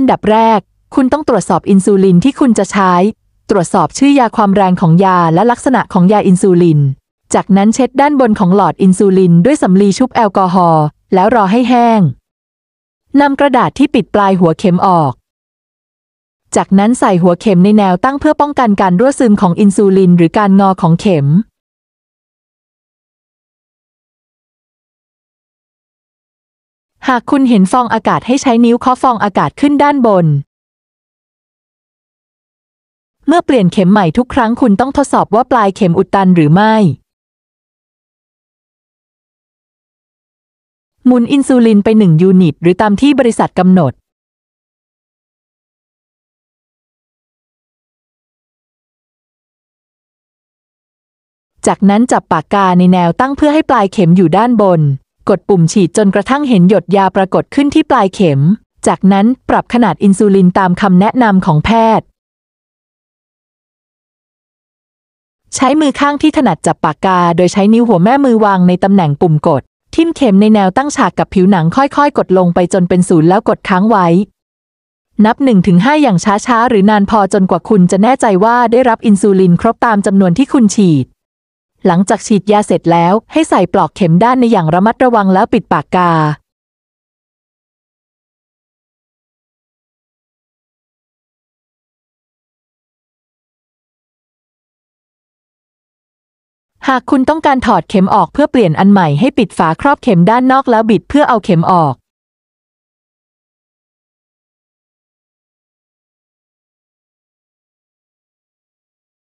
ันดับแรก คุณต้องตรวจสอบอินซูลินที่คุณจะใช้ ตรวจสอบชื่อยาความแรงของยาและลักษณะของยาอินซูลิน จากนั้นเช็ดด้านบนของหลอดอินซูลิน ด้วยสำลีชุบแอลกอฮอล์แล้วรอให้แห้งนำกระดาษที่ปิดปลายหัวเข็มออก จากนั้นใส่หัวเข็มในแนวตั้งเพื่อป้องกันการรั่วซึมของอินซูลินหรือการงอของเข็มหากคุณเห็นฟองอากาศให้ใช้นิ้วเคาะฟองอากาศขึ้นด้านบน เมื่อเปลี่ยนเข็มใหม่ทุกครั้งคุณต้องทดสอบว่าปลายเข็มอุดตันหรือไม่หมุนอินซูลินไปหนึ่งยูนิตหรือตามที่บริษัทกำหนด จากนั้นจับปากกาในแนวตั้งเพื่อให้ปลายเข็มอยู่ด้านบนกดปุ่มฉีดจนกระทั่งเห็นหยดยาปรากฏขึ้นที่ปลายเข็ม จากนั้นปรับขนาดอินซูลินตามคำแนะนำของแพทย์ ใช้มือข้างที่ถนัดจับปากกา โดยใช้นิ้วหัวแม่มือวางในตำแหน่งปุ่มกด ทิ่มเข็มในแนวตั้งฉากกับผิวหนังค่อยๆ กดลงไปจนเป็นศูนย์แล้วกดค้างไว้ นับ 1-5 อย่างช้าๆ หรือนานพอจนกว่าคุณจะแน่ใจว่าได้รับอินซูลินครบตามจำนวนที่คุณฉีดหลังจากฉีดยาเสร็จแล้วให้ใส่ปลอกเข็มด้านในอย่างระมัดระวังแล้วปิดปากกา หากคุณต้องการถอดเข็มออกเพื่อเปลี่ยนอันใหม่ให้ปิดฝาครอบเข็มด้านนอกแล้วบิดเพื่อเอาเข็มออก